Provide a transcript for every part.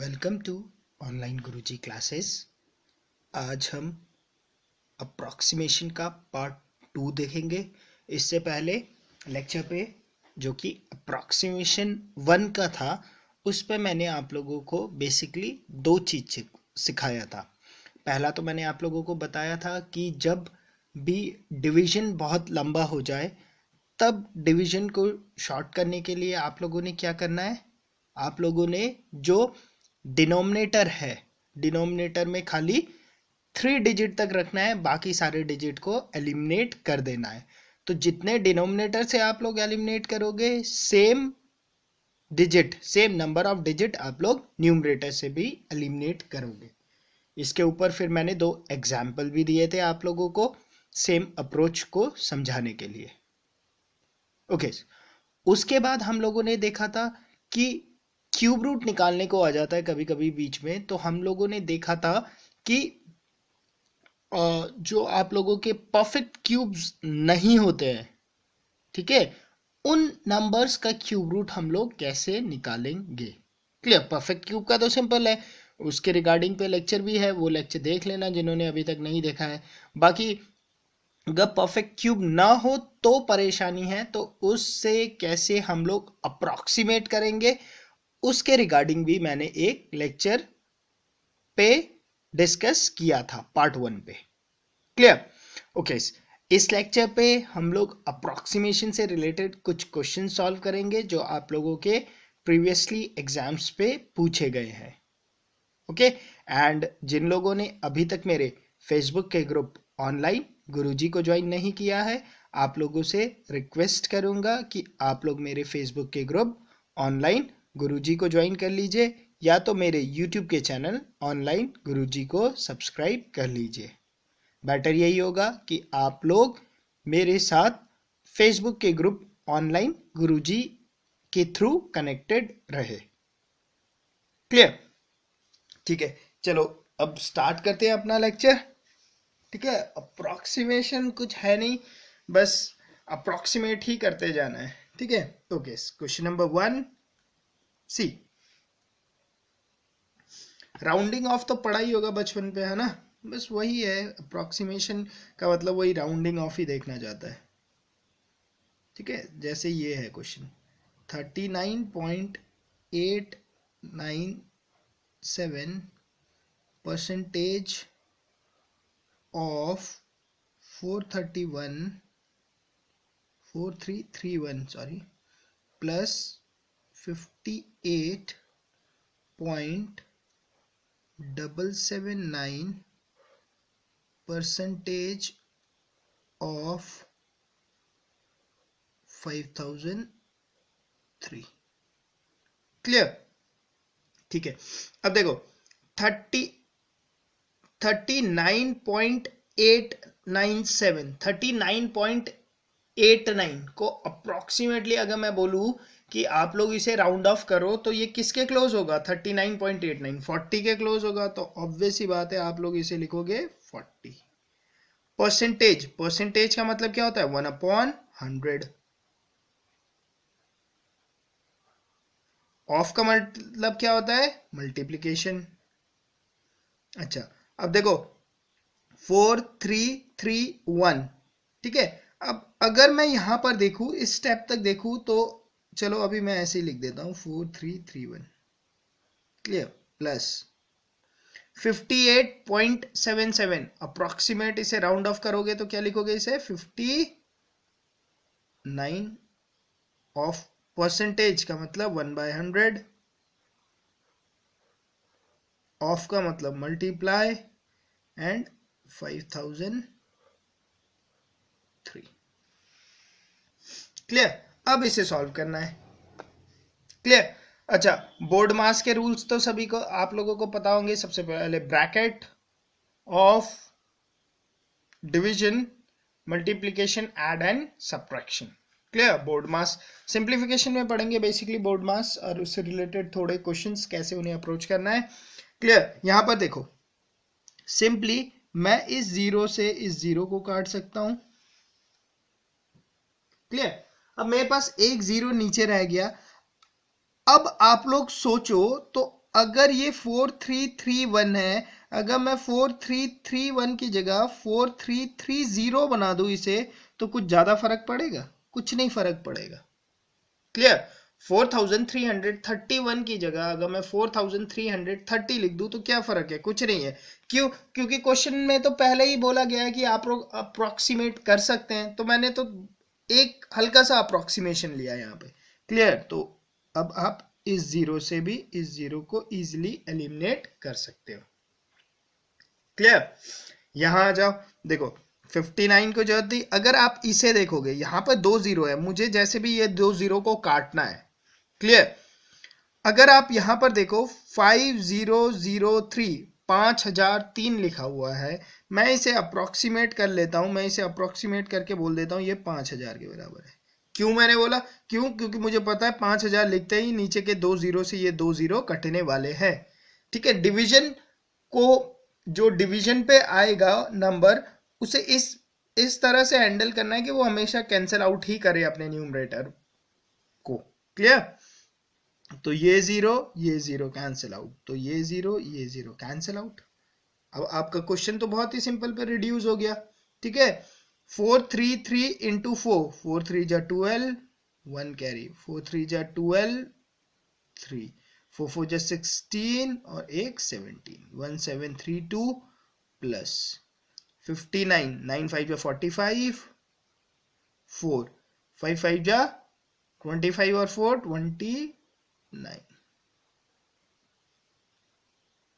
welcome to online Guruji classes आज हम approximation का पार्ट टू देखेंगे इससे पहले लेक्चर पे जो कि अप्रॉक्सीमेशन वन का था उस पर मैंने आप लोगों को बेसिकली दो चीज सिखाया था पहला तो मैंने आप लोगों को बताया था कि जब भी डिवीजन बहुत लंबा हो जाए तब डिवीजन को शॉर्ट करने के लिए आप लोगों ने क्या करना है आप लोगों ने जो डिनोमिनेटर है डिनोमिनेटर में खाली थ्री डिजिट तक रखना है बाकी सारे डिजिट को एलिमिनेट कर देना है तो जितने डिनोमिनेटर से आप लोग एलिमिनेट करोगे same digit same number of digit आप लोग न्यूमरेटर से भी एलिमिनेट करोगे इसके ऊपर फिर मैंने दो एग्जाम्पल भी दिए थे आप लोगों को सेम अप्रोच को समझाने के लिए ओके okay, उसके बाद हम लोगों ने देखा था कि क्यूब रूट निकालने को आ जाता है कभी कभी बीच में तो हम लोगों ने देखा था कि जो आप लोगों के परफेक्ट क्यूब्स नहीं होते हैं ठीक है उन नंबर्स का क्यूब रूट हम लोग कैसे निकालेंगे क्लियर परफेक्ट क्यूब का तो सिंपल है उसके रिगार्डिंग पे लेक्चर भी है वो लेक्चर देख लेना जिन्होंने अभी तक नहीं देखा है बाकी अगर परफेक्ट क्यूब ना हो तो परेशानी है तो उससे कैसे हम लोग अप्रॉक्सीमेट करेंगे उसके रिगार्डिंग भी मैंने एक लेक्चर पे डिस्कस किया था पार्ट वन पे क्लियर ओके इस लेक्चर पे हम लोग अप्रोक्सीमेशन से रिलेटेड कुछ क्वेश्चन सॉल्व करेंगे जो आप लोगों के प्रीवियसली एग्जाम्स पे पूछे गए हैं ओके एंड जिन लोगों ने अभी तक मेरे फेसबुक के ग्रुप ऑनलाइन गुरुजी को ज्वाइन नहीं किया है आप लोगों से रिक्वेस्ट करूंगा कि आप लोग मेरे फेसबुक के ग्रुप ऑनलाइन गुरुजी को ज्वाइन कर लीजिए या तो मेरे यूट्यूब के चैनल ऑनलाइन गुरुजी को सब्सक्राइब कर लीजिए बेटर यही होगा कि आप लोग मेरे साथ फेसबुक के ग्रुप ऑनलाइन गुरुजी के थ्रू कनेक्टेड रहे क्लियर ठीक है चलो अब स्टार्ट करते हैं अपना लेक्चर ठीक है अप्रोक्सीमेशन कुछ है नहीं बस अप्रोक्सीमेट ही करते जाना है ठीक है okay question number one C rounding off तो पढ़ा ही होगा बचपन पे है ना बस वही है अप्रोक्सीमेशन का मतलब वही राउंडिंग ऑफ ही देखना चाहता है ठीक है जैसे ये है question thirty nine point eight nine seven percentage of four thirty one four three three one sorry plus 58.779 percentage of 5003 clear ठीक है अब देखो thirty thirty thirty nine nine nine point eight seven point eight nine को approximately अगर मैं बोलू कि आप लोग इसे राउंड ऑफ करो तो ये किसके क्लोज होगा 39.89 40 के क्लोज होगा तो ऑब्वियस ही बात है आप लोग इसे लिखोगे 40 परसेंटेज परसेंटेज का मतलब क्या होता है वन अपॉन हंड्रेड ऑफ का मतलब क्या होता है मल्टीप्लीकेशन अच्छा अब देखो फोर थ्री थ्री वन ठीक है अब अगर मैं यहां पर देखू इस स्टेप तक देखू तो चलो अभी मैं ऐसे ही लिख देता हूँ four three three one clear plus fifty eight point seven seven approximate इसे राउंड ऑफ करोगे तो क्या लिखोगे इसे फिफ्टी नाइन ऑफ परसेंटेज का मतलब वन बाय हंड्रेड ऑफ का मतलब multiply and five thousand three clear अब इसे सॉल्व करना है क्लियर अच्छा बोर्ड मास के रूल्स तो सभी को आप लोगों को पता होंगे सबसे पहले bracket of division multiplication add and subtraction clear BODMAS simplification में पढ़ेंगे बेसिकली बोर्ड मास और उससे रिलेटेड थोड़े क्वेश्चन कैसे उन्हें अप्रोच करना है क्लियर यहां पर देखो सिंपली मैं इस जीरो से इस जीरो को काट सकता हूं क्लियर अब मेरे पास एक जीरो नीचे रह गया अब आप लोग सोचो तो अगर ये फोर थ्री थ्री वन है अगर मैं फोर थ्री थ्री वन की जगह फोर थ्री थ्री जीरो बना दू इसे तो कुछ ज्यादा फर्क पड़ेगा कुछ नहीं फर्क पड़ेगा क्लियर 4331 की जगह अगर मैं 4330 लिख दूं तो क्या फर्क है कुछ नहीं है क्यों क्योंकि क्वेश्चन में तो पहले ही बोला गया है कि आप लोग अप्रोक्सीमेट कर सकते हैं तो मैंने तो एक हल्का सा अप्रोक्सीमेशन लिया यहाँ पे क्लियर तो अब आप इस जीरो से भी इस जीरो को इजिली एलिमिनेट कर सकते हो क्लियर यहां आ जाओ देखो 59 को जरूरत थी अगर आप इसे देखोगे यहां पर दो जीरो है मुझे जैसे भी ये दो जीरो को काटना है क्लियर अगर आप यहां पर देखो 5003 पाँच हजार तीन लिखा हुआ है मैं इसे अप्रोक्सीमेट कर लेता हूँ मैं इसे अप्रोक्सीमेट करके बोल देता हूँ ये पाँच हजार के बराबर है क्यों मैंने बोला क्यों क्योंकि मुझे पता है पाँच हजार लिखते ही नीचे के दो जीरो से ये दो जीरो कटने वाले हैं ठीक है डिवीजन को जो डिवीजन पे आएगा नंबर उसे इस इस तरह से हैंडल करना है कि वो हमेशा कैंसिल आउट ही करे अपने न्यूमरेटर को क्लियर तो ये ज़ीरो ये ज़ीरो कैंसिल आउट तो ये ज़ीरो ये ज़ीरो कैंसिल आउट अब आपका क्वेश्चन तो बहुत ही सिंपल पर रिड्यूस हो गया ठीक है four three three into four four three जा twelve one carry four three जा ट्वेल्व थ्री फोर फोर जा सिक्सटीन और एक seventeen one seven three two plus fifty nine nine five जा forty five four five five जा twenty five और four twenty nine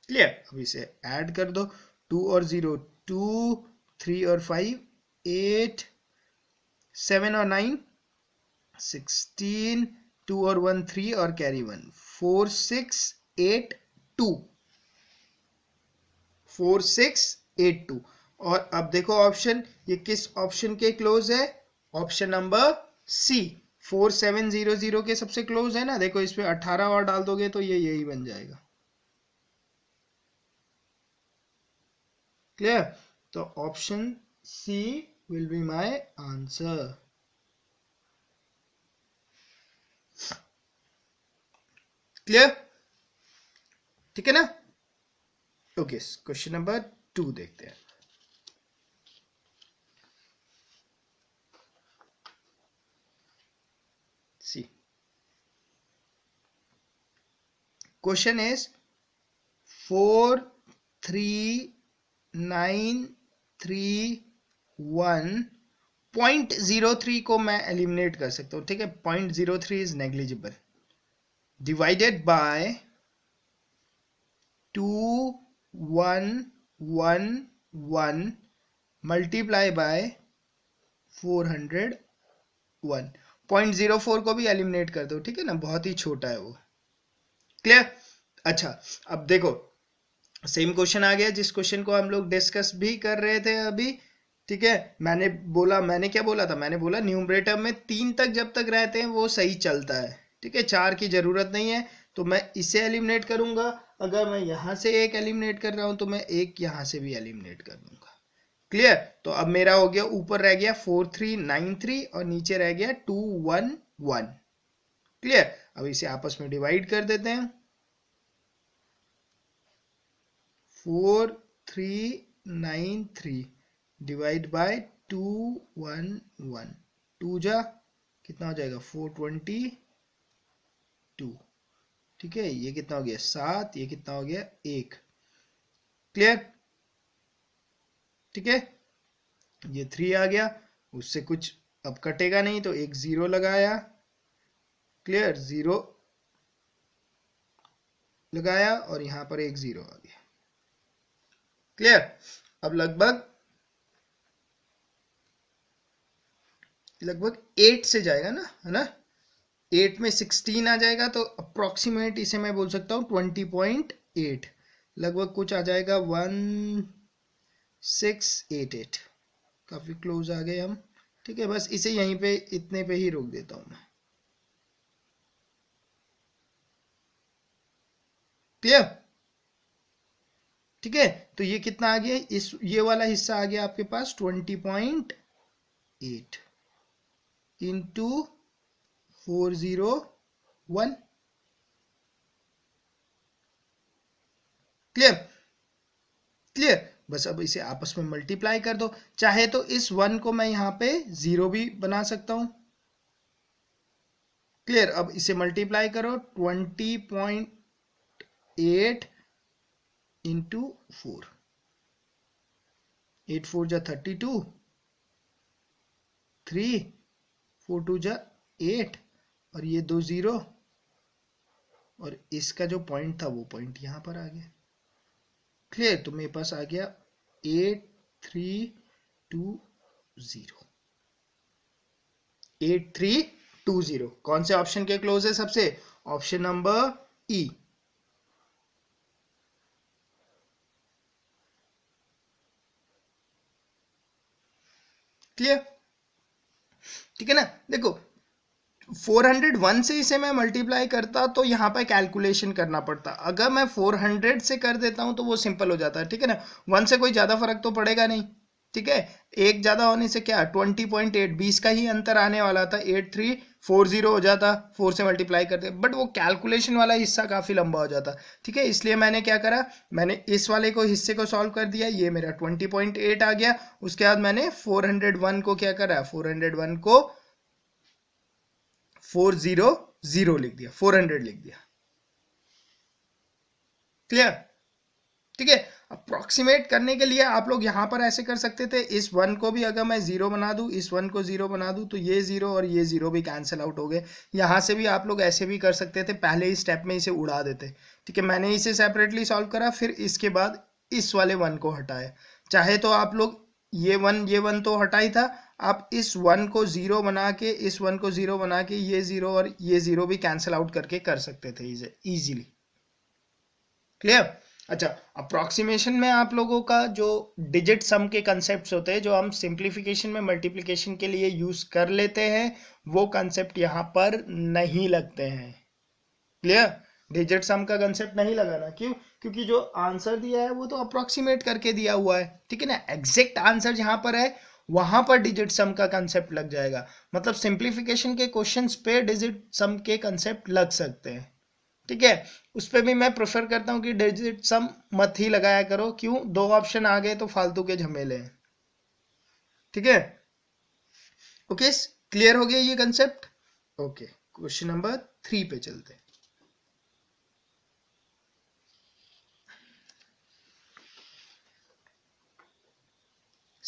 clear अब इसे add कर दो टू और जीरो टू थ्री और फाइव एट सेवन और नाइन सिक्सटीन टू और वन थ्री और carry one four six eight two four six eight two और अब देखो ऑप्शन ये किस ऑप्शन के क्लोज है option number C four seven zero zero के सबसे क्लोज है ना देखो इस पर अट्ठारह और डाल दोगे तो ये यही बन जाएगा क्लियर तो option C will be my answer clear ठीक है ना ओके क्वेश्चन नंबर टू देखते हैं question is four three nine three one point zero three को मैं एलिमिनेट कर सकता हूं ठीक है point zero three is negligible divided by two one one one multiply by four hundred one point zero four को भी एलिमिनेट कर दो ठीक है ना बहुत ही छोटा है वो क्लियर अच्छा अब देखो सेम क्वेश्चन आ गया जिस क्वेश्चन को हम लोग डिस्कस भी कर रहे थे अभी ठीक है मैंने बोला मैंने क्या बोला था मैंने बोला न्यूमरेटर में तीन तक जब तक रहते हैं वो सही चलता है ठीक है चार की जरूरत नहीं है तो मैं इसे एलिमिनेट करूंगा अगर मैं यहां से एक एलिमिनेट कर रहा हूं तो मैं एक यहां से भी एलिमिनेट कर दूंगा क्लियर तो अब मेरा हो गया ऊपर रह गया फोर थ्री नाइन थ्री और नीचे रह गया टू वन वन क्लियर अब इसे आपस में डिवाइड कर देते हैं four three nine three divide by two one one two जा कितना हो जाएगा फोर ट्वेंटी टू ठीक है ये कितना हो गया सात ये कितना हो गया एक क्लियर ठीक है ये थ्री आ गया उससे कुछ अब कटेगा नहीं तो एक जीरो लगाया क्लियर जीरो लगाया और यहां पर एक जीरो आ गया क्लियर अब लगभग लगभग एट से जाएगा ना है ना एट में सिक्सटीन आ जाएगा तो अप्रोक्सीमेट इसे मैं बोल सकता हूं ट्वेंटी पॉइंट एट लगभग कुछ आ जाएगा वन सिक्स एट एट काफ़ी क्लोज आ गए हम ठीक है बस इसे यहीं पे इतने पे ही रोक देता हूं मैं क्लियर ठीक है तो ये कितना आ गया इस ये वाला हिस्सा आ गया आपके पास twenty point eight into four zero one clear clear बस अब इसे आपस में मल्टीप्लाई कर दो चाहे तो इस वन को मैं यहां पे जीरो भी बना सकता हूं क्लियर अब इसे मल्टीप्लाई करो twenty point eight into four eight four जा thirty two three four two जा एट और ये दो ज़ीरो और इसका जो पॉइंट था वो पॉइंट यहां पर आ गया क्लियर तो मेरे पास आ गया eight three two zero eight three two zero कौन से ऑप्शन के क्लोज है सबसे ऑप्शन नंबर ई क्लियर ठीक है ना देखो 401 से इसे मैं मल्टीप्लाई करता तो यहाँ पर कैलकुलेशन करना पड़ता अगर मैं 400 से कर देता हूँ तो वो सिंपल हो जाता है ठीक है ना वन से कोई ज़्यादा फर्क तो पड़ेगा नहीं ठीक है एक ज़्यादा होने से क्या 20.8 20 का ही अंतर आने वाला था एट थ्री फोर जीरो हो जाता फोर से मल्टीप्लाई करते बट वो कैलकुलेशन वाला हिस्सा काफ़ी लंबा हो जाता ठीक है इसलिए मैंने क्या करा मैंने इस वाले को हिस्से को सॉल्व कर दिया ये मेरा ट्वेंटी पॉइंट एट आ गया उसके बाद मैंने फोर हंड्रेड वन को क्या करा फोर हंड्रेड वन को फोर जीरो जीरो लिख दिया फोर हंड्रेड लिख दिया क्लियर ठीक है अप्रॉक्सीमेट करने के लिए आप लोग यहाँ पर ऐसे कर सकते थे इस वन को भी अगर मैं ज़ीरो बना दूँ इस वन को ज़ीरो बना दूँ तो ये ज़ीरो और ये ज़ीरो भी कैंसिल आउट हो गए यहाँ से भी आप लोग ऐसे भी कर सकते थे पहले ही स्टेप में इसे उड़ा देते ठीक है मैंने इसे सेपरेटली सॉल्व करा फिर इसके बाद इस वाले वन को हटाया चाहे तो आप लोग ये वन ये वन तो हटा ही था आप इस वन को ज़ीरो बना के इस वन को ज़ीरो बना के ये ज़ीरो और ये ज़ीरो भी कैंसिल आउट करके कर सकते थे इसे ईजिली क्लियर अच्छा अप्रोक्सीमेशन में आप लोगों का जो डिजिट सम के कंसेप्ट होते हैं जो हम सिंप्लीफिकेशन में मल्टीप्लीकेशन के लिए यूज कर लेते हैं वो कंसेप्ट यहाँ पर नहीं लगते हैं क्लियर डिजिट सम का कंसेप्ट नहीं लगाना क्यों क्योंकि जो आंसर दिया है वो तो अप्रोक्सीमेट करके दिया हुआ है ठीक है ना एग्जैक्ट आंसर जहां पर है वहां पर डिजिट सम का कंसेप्ट लग जाएगा मतलब सिंप्लीफिकेशन के क्वेश्चन पे डिजिट सम के कंसेप्ट लग सकते हैं ठीक है उस पर भी मैं प्रेफर करता हूँ कि डिजिट सम मत ही लगाया करो क्यों दो ऑप्शन आ गए तो फालतू के झमेले हैं ठीक है ओके क्लियर हो गया ये concept okay question number three पे चलते हैं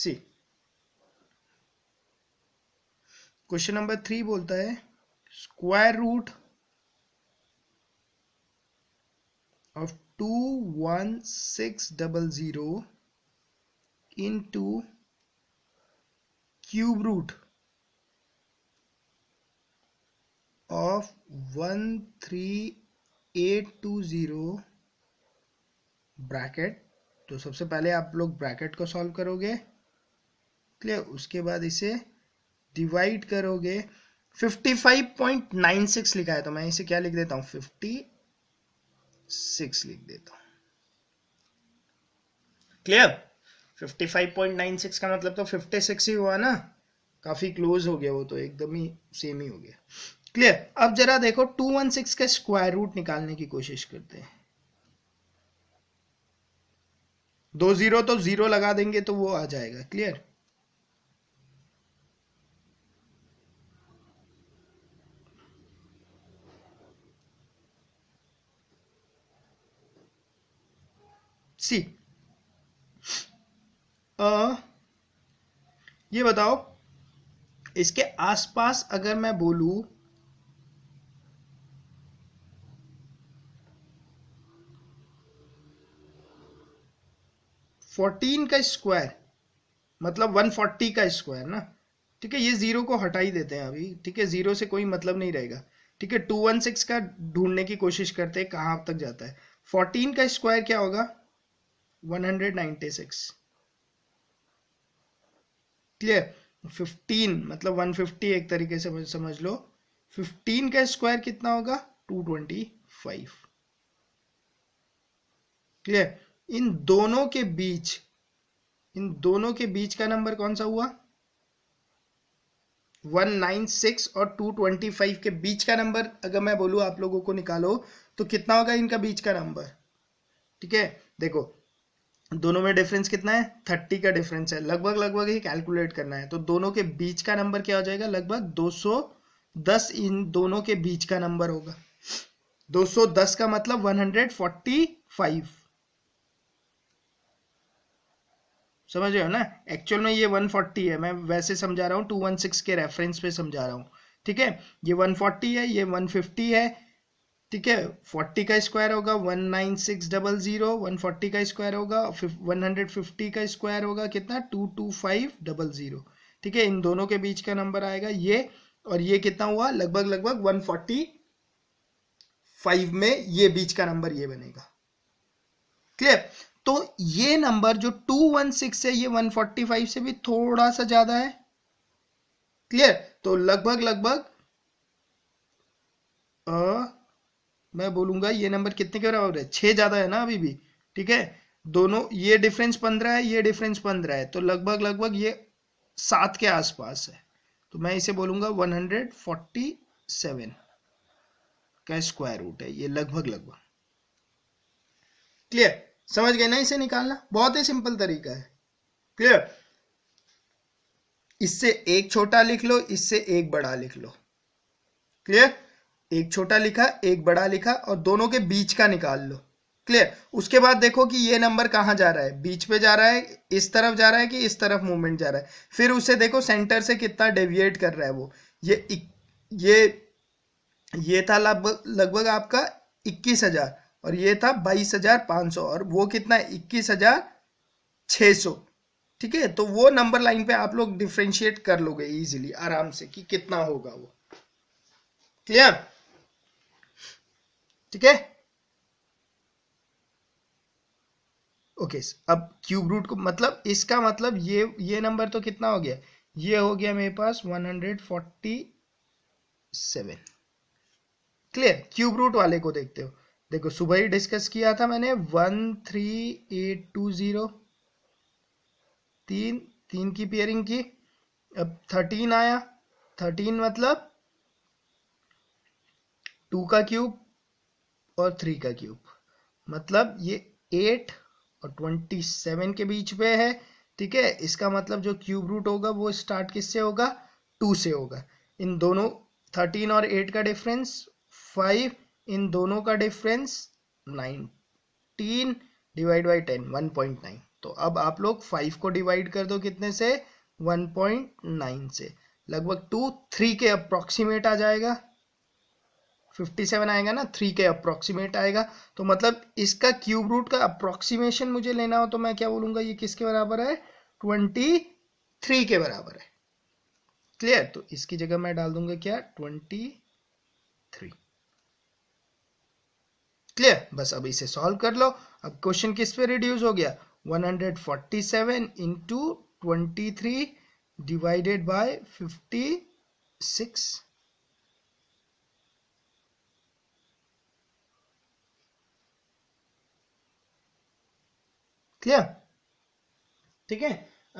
सी क्वेश्चन नंबर थ्री बोलता है square root of two one six double zero into cube root of one three eight two zero bracket तो सबसे पहले आप लोग ब्रैकेट को सॉल्व करोगे क्लियर उसके बाद इसे डिवाइड करोगे 55.96 लिखा है तो मैं इसे क्या लिख देता हूं सिक्स लिख देता हूं क्लियर सिक्स का मतलब तो सिक्स ही हुआ ना काफी क्लोज हो गया वो तो एकदम ही सेम ही हो गया क्लियर अब जरा देखो टू वन सिक्स का स्क्वायर रूट निकालने की कोशिश करते हैं दो जीरो तो जीरो लगा देंगे तो वो आ जाएगा क्लियर सी आ, ये बताओ इसके आसपास अगर मैं बोलू फोर्टीन का स्क्वायर मतलब वन फोर्टी का स्क्वायर ना ठीक है ये जीरो को हटा ही देते हैं अभी ठीक है जीरो से कोई मतलब नहीं रहेगा ठीक है टू वन सिक्स का ढूंढने की कोशिश करते हैं कहां तक जाता है फोर्टीन का स्क्वायर क्या होगा 196 क्लियर 15 मतलब 150 एक तरीके से समझ, समझ लो 15 का स्क्वायर कितना होगा 225 क्लियर इन दोनों के बीच इन दोनों के बीच का नंबर कौन सा हुआ 196 और 225 के बीच का नंबर अगर मैं बोलू आप लोगों को निकालो तो कितना होगा इनका बीच का नंबर ठीक है देखो दोनों में डिफरेंस कितना है थर्टी का डिफरेंस है लगभग लगभग ही कैलकुलेट करना है तो दोनों के बीच का नंबर क्या हो जाएगा लगभग 210 इन दोनों के बीच का नंबर होगा 210 का मतलब 145 समझ रहे हो ना एक्चुअल में ये 140 है मैं वैसे समझा रहा हूँ 216 के रेफरेंस पे समझा रहा हूँ ठीक है ये 140 है ये 150 है ठीक है 40 का स्क्वायर होगा 19600 140 का स्क्वायर होगा 150 का स्क्वायर होगा कितना 22500 ठीक है इन दोनों के बीच का नंबर आएगा ये और ये कितना हुआ लगभग लगभग 145 में ये बीच का नंबर ये बनेगा क्लियर तो ये नंबर जो 216 है ये 145 से भी थोड़ा सा ज्यादा है क्लियर तो लगभग लगभग मैं बोलूंगा ये नंबर कितने के बराबर है छह ज़्यादा है ना अभी भी ठीक है दोनों ये डिफरेंस पंद्रह है ये डिफरेंस पंद्रह है तो लगभग लगभग ये सात के आसपास है तो मैं इसे बोलूंगा वन हंड्रेड फोर्टी सेवन का स्क्वायर रूट है ये लगभग लगभग क्लियर समझ गए ना इसे निकालना बहुत ही सिंपल तरीका है क्लियर इससे एक छोटा लिख लो इससे एक बड़ा लिख लो क्लियर एक छोटा लिखा एक बड़ा लिखा और दोनों के बीच का निकाल लो क्लियर उसके बाद देखो कि ये नंबर कहाँ जा रहा है बीच पे जा रहा है इस तरफ जा रहा है कि इस तरफ मूवमेंट जा रहा है फिर उसे देखो सेंटर से कितना डेविएट कर रहा है वो ये ये ये था लगभग आपका इक्कीस हजार और ये था बाईस हजार पाँच सौ और वो कितना इक्कीस हजार छः सौ ठीक है तो वो नंबर लाइन पे आप लोग डिफ्रेंशिएट कर लोगे इजीली आराम से कि कितना होगा वो क्लियर ठीक है ओके अब क्यूब रूट को मतलब इसका मतलब ये ये नंबर तो कितना हो गया ये हो गया मेरे पास 147 क्लियर क्यूब रूट वाले को देखते हो देखो सुबह ही डिस्कस किया था मैंने one three eight two zero तीन तीन की पेयरिंग की अब थर्टीन आया थर्टीन मतलब टू का क्यूब और थ्री का क्यूब मतलब ये एट और ट्वेंटी सेवन के बीच में है ठीक है इसका मतलब जो क्यूब रूट होगा वो स्टार्ट किससे होगा टू से होगा इन दोनों थर्टीन और एट का डिफरेंस फाइव इन दोनों का difference nineteen divide by ten one point nine तो अब आप लोग फाइव को डिवाइड कर दो कितने से वन पॉइंट नाइन से लगभग टू थ्री के अप्रॉक्सीमेट आ जाएगा 57 आएगा ना 3 के अप्रोक्सीमेट आएगा तो मतलब इसका क्यूब रूट का अप्रोक्सीमेशन मुझे लेना हो तो मैं क्या बोलूंगा ये किसके बराबर है 23 के बराबर है क्लियर तो इसकी जगह मैं डाल दूंगा क्या 23 क्लियर बस अब इसे सॉल्व कर लो अब क्वेश्चन किस पे रिड्यूस हो गया 147 seven into divided by fifty clear ठीक है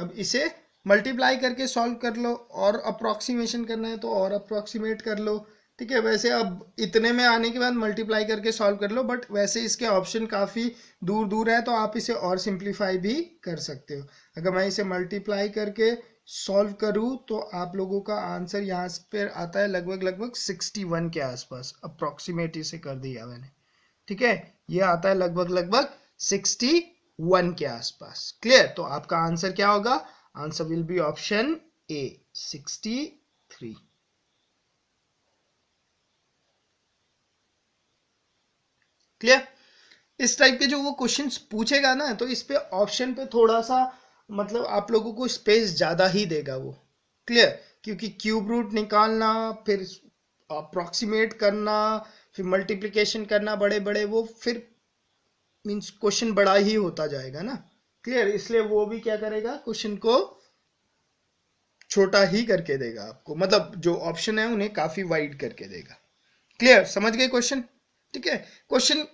अब इसे मल्टीप्लाई करके सॉल्व कर लो और अप्रोक्सीमेशन करना है तो और अप्रोक्सीमेट कर लो ठीक है वैसे अब इतने में आने के बाद मल्टीप्लाई करके सॉल्व कर लो बट वैसे इसके ऑप्शन काफ़ी दूर दूर है तो आप इसे और सिंप्लीफाई भी कर सकते हो अगर मैं इसे मल्टीप्लाई करके सॉल्व करूँ तो आप लोगों का आंसर यहाँ पर आता है लगभग लगभग सिक्सटी वन के आसपास अप्रोक्सीमेट इसे कर दिया मैंने ठीक है ये आता है लगभग लगभग सिक्सटी वन के आसपास क्लियर तो आपका आंसर क्या होगा answer will be option A sixty three clear इस टाइप के जो वो क्वेश्चंस पूछेगा ना तो इस पे ऑप्शन पे थोड़ा सा मतलब आप लोगों को स्पेस ज्यादा ही देगा वो क्लियर क्योंकि क्यूब रूट निकालना फिर अप्रोक्सीमेट करना फिर मल्टीप्लिकेशन करना बड़े बड़े वो फिर मीन्स क्वेश्चन बड़ा ही होता जाएगा ना क्लियर इसलिए वो भी क्या करेगा क्वेश्चन को छोटा ही करके देगा आपको मतलब जो ऑप्शन है उन्हें काफी वाइड करके देगा क्लियर समझ गए क्वेश्चन ठीक है क्वेश्चन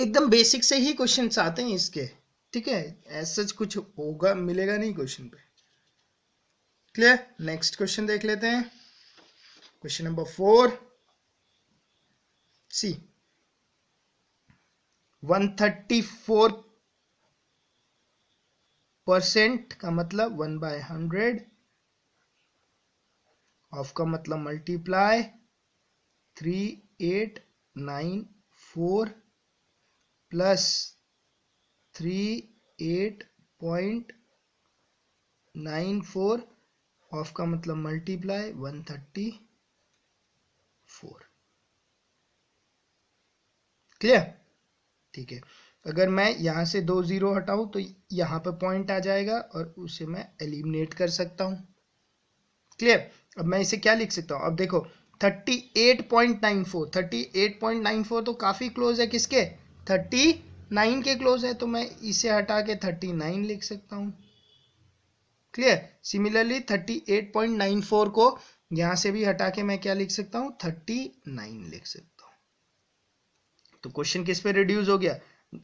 एकदम बेसिक से ही क्वेश्चन आते हैं इसके ठीक है ऐसा कुछ होगा मिलेगा नहीं क्वेश्चन पे क्लियर नेक्स्ट क्वेश्चन देख लेते हैं question number four see 134 percent का मतलब वन बाय हंड्रेड ऑफ का मतलब multiply three eight nine four plus three eight point nine four of का मतलब multiply one thirty four clear ठीक है अगर मैं यहाँ से दो ज़ीरो हटाऊँ तो यहाँ पर पॉइंट आ जाएगा और उसे मैं एलिमिनेट कर सकता हूँ क्लियर अब मैं इसे क्या लिख सकता हूँ अब देखो 38.94 38.94 तो काफ़ी क्लोज है किसके 39 के क्लोज है तो मैं इसे हटा के 39 लिख सकता हूँ क्लियर सिमिलरली 38.94 को यहाँ से भी हटा के मैं क्या लिख सकता हूँ 39 लिख सकता हूँ तो क्वेश्चन किस पे रिड्यूस हो गया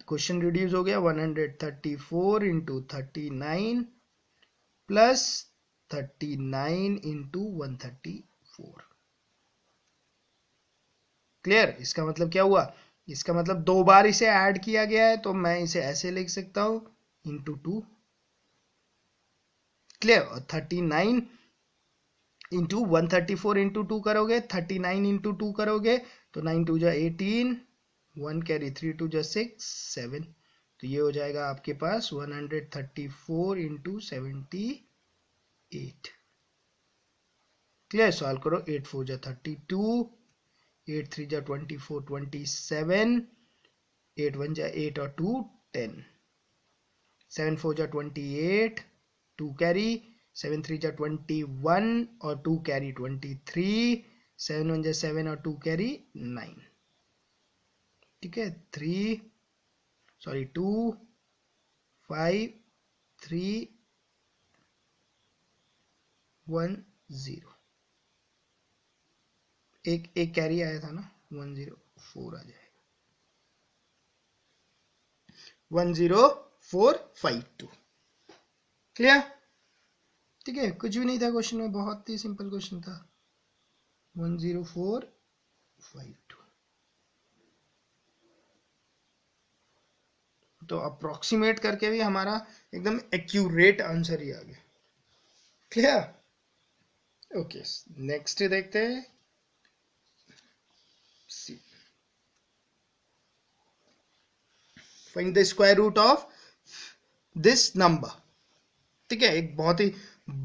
क्वेश्चन रिड्यूस हो गया 134 hundred thirty four into thirty nine plus thirty nine into one thirty four clear इसका मतलब क्या हुआ इसका मतलब दो बार इसे ऐड किया गया है तो मैं इसे ऐसे लिख सकता हूं इंटू टू क्लियर और thirty nine into one thirty four into two करोगे थर्टी नाइन इंटू टू करोगे तो नाइन टू जो eighteen one carry three two जो सिक्स सेवन तो ये हो जाएगा आपके पास one hundred thirty four into seventy eight clear solve करो एट फोर जो थर्टी टू एट थ्री जो twenty four twenty seven eight one जा एट और टू टेन सेवन फोर जा twenty eight two carry seven three जा twenty one और two carry twenty three seven one जा seven और two carry nine ठीक है three sorry two five three one zero एक एक कैरी आया था ना वन जीरो फोर आ जाएगा one zero four five two clear ठीक है कुछ भी नहीं था क्वेश्चन में बहुत ही सिंपल क्वेश्चन था वन जीरो फोर फाइव तो अप्रोक्सीमेट करके भी हमारा एकदम एक्यूरेट आंसर ही आ गया क्लियर ओके नेक्स्ट देखते हैं see find the square root of this number ठीक है एक बहुत ही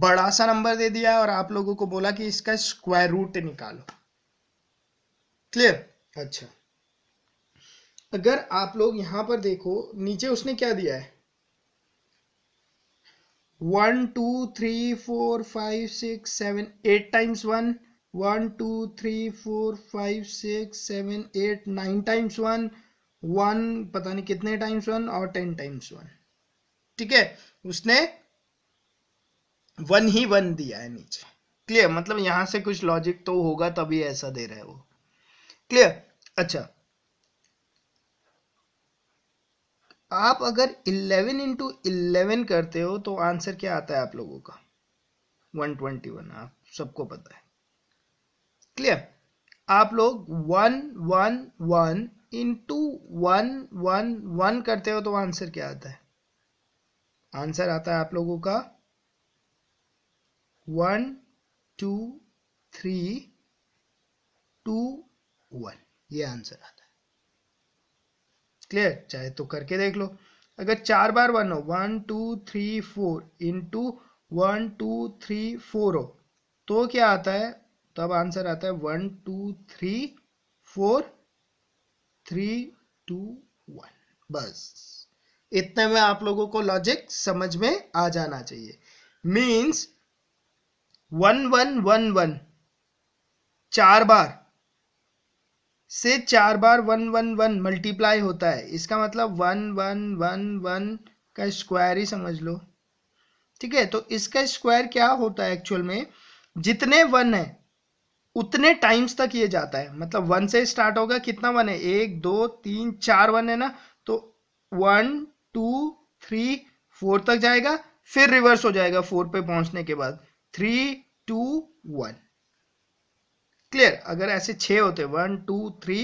बड़ा सा नंबर दे दिया और आप लोगों को बोला कि इसका स्क्वायर रूट निकालो क्लियर अच्छा अगर आप लोग यहां पर देखो नीचे उसने क्या दिया है one two three four five six seven eight times one one two three four five six seven eight nine times one one पता नहीं कितने टाइम्स वन और टेन टाइम्स वन ठीक है उसने वन ही वन दिया है नीचे क्लियर मतलब यहां से कुछ लॉजिक तो होगा तभी ऐसा दे रहा है वो क्लियर अच्छा आप अगर 11 इंटू इलेवन करते हो तो आंसर क्या आता है आप लोगों का 121 आप सबको पता है क्लियर आप लोग one one one into one one one करते हो तो आंसर क्या आता है आंसर आता है आप लोगों का one two three two one ये आंसर आता है क्लियर चाहे तो करके देख लो अगर चार बार वन हो one two three four into one two three four हो तो क्या आता है तब आंसर आता है one two three four three two one बस इतने में आप लोगों को लॉजिक समझ में आ जाना चाहिए means one one one one चार बार से चार बार वन वन वन मल्टीप्लाई होता है इसका मतलब वन वन वन वन का स्क्वायर ही समझ लो ठीक है तो इसका स्क्वायर क्या होता है एक्चुअल में जितने वन है उतने टाइम्स तक ये जाता है मतलब वन से स्टार्ट होगा कितना वन है एक दो तीन चार वन है ना तो वन टू थ्री फोर तक जाएगा फिर रिवर्स हो जाएगा फोर पे पहुंचने के बाद थ्री टू वन क्लियर अगर ऐसे छ होते one two three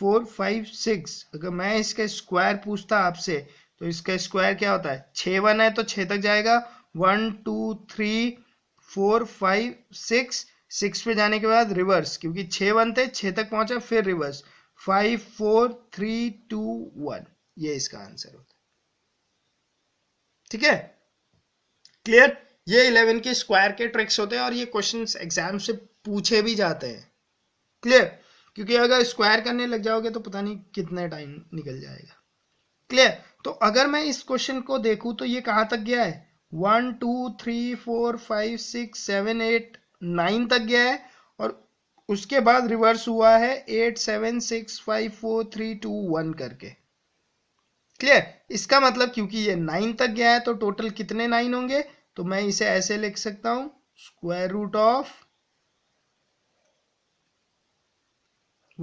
four five six अगर मैं इसका स्क्वायर पूछता आपसे तो इसका स्क्वायर क्या होता है छ वन है तो छः तक जाएगा one two three four five six six पे जाने के बाद रिवर्स क्योंकि छ वन थे छ तक पहुंचा फिर reverse five four three two one ये इसका आंसर होता है ठीक है क्लियर ये इलेवन के स्क्वायर के ट्रिक्स होते हैं और ये क्वेश्चन एग्जाम से पूछे भी जाते हैं क्लियर क्योंकि अगर स्क्वायर करने लग जाओगे तो पता नहीं कितना टाइम निकल जाएगा क्लियर तो अगर मैं इस क्वेश्चन को देखूं तो ये कहां तक गया है one two three four five six seven eight nine तक गया है और उसके बाद रिवर्स हुआ है eight seven six five four three two one करके क्लियर इसका मतलब क्योंकि ये नाइन तक गया है तो टोटल कितने नाइन होंगे तो मैं इसे ऐसे लिख सकता हूं square root of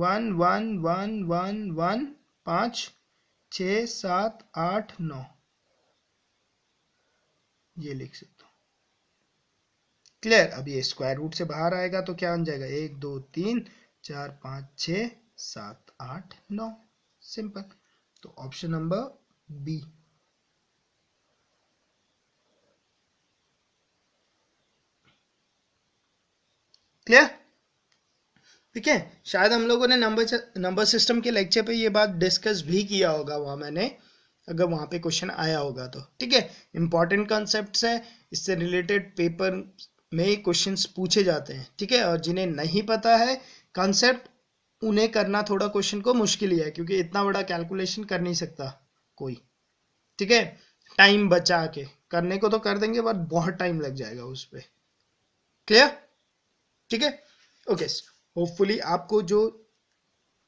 one one one one one पांच छ सात आठ नौ ये लिख सकता हूँ क्लियर अब ये स्क्वायर रूट से बाहर आएगा तो क्या बन जाएगा एक दो तीन चार पांच छ सात आठ नौ सिंपल तो ऑप्शन नंबर बी क्लियर ठीक है शायद हम लोगों ने नंबर नंबर सिस्टम के लेक्चर पे ये बात डिस्कस भी किया होगा वहां मैंने अगर वहां पे क्वेश्चन आया होगा तो ठीक है इंपॉर्टेंट कॉन्सेप्ट है इससे रिलेटेड पेपर में क्वेश्चन पूछे जाते हैं ठीक है और जिन्हें नहीं पता है कॉन्सेप्ट उन्हें करना थोड़ा क्वेश्चन को मुश्किल ही है क्योंकि इतना बड़ा कैलकुलेशन कर नहीं सकता कोई ठीक है टाइम बचा के करने को तो कर देंगे बट बहुत टाइम लग जाएगा उस पर क्लियर ठीक है ओके होपफुली आपको जो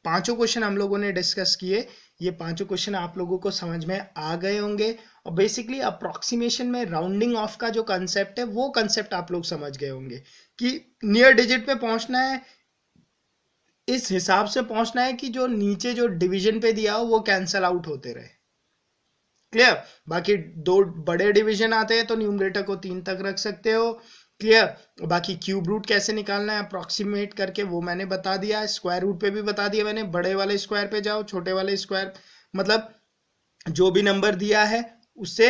पांचों क्वेश्चन हम लोगों ने डिस्कस किए ये पांचों क्वेश्चन आप लोगों को समझ में आ गए होंगे और बेसिकली अप्रोक्सीमेशन में राउंडिंग ऑफ का जो कंसेप्ट है वो कंसेप्ट आप लोग समझ गए होंगे कि नियर डिजिट पे पहुंचना है इस हिसाब से पहुंचना है कि जो नीचे जो डिवीजन पे दिया हो वो कैंसल आउट होते रहे क्लियर बाकी दो बड़े डिवीजन आते हैं तो न्यूमरेटर को तीन तक रख सकते हो क्लियर तो बाकी क्यूब रूट कैसे निकालना है अप्रोक्सीमेट करके वो मैंने बता दिया स्क्वायर रूट पे भी बता दिया मैंने बड़े वाले स्क्वायर पे जाओ छोटे वाले स्क्वायर मतलब जो भी नंबर दिया है उससे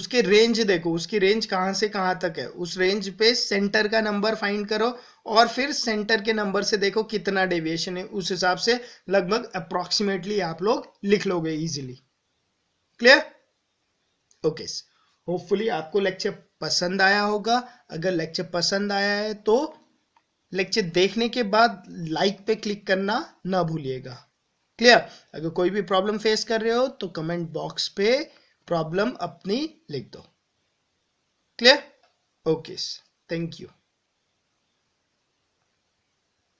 उसके रेंज देखो उसकी रेंज कहां से कहां तक है उस रेंज पे सेंटर का नंबर फाइंड करो और फिर सेंटर के नंबर से देखो कितना डेविएशन है उस हिसाब से लगभग अप्रोक्सीमेटली आप लोग लिख लोगे easily clear okay okay, hopefully आपको लेक्चर पसंद आया होगा अगर लेक्चर पसंद आया है तो लेक्चर देखने के बाद लाइक पे क्लिक करना ना भूलिएगा क्लियर अगर कोई भी प्रॉब्लम फेस कर रहे हो तो कमेंट बॉक्स पे प्रॉब्लम अपनी लिख दो क्लियर ओके थैंक यू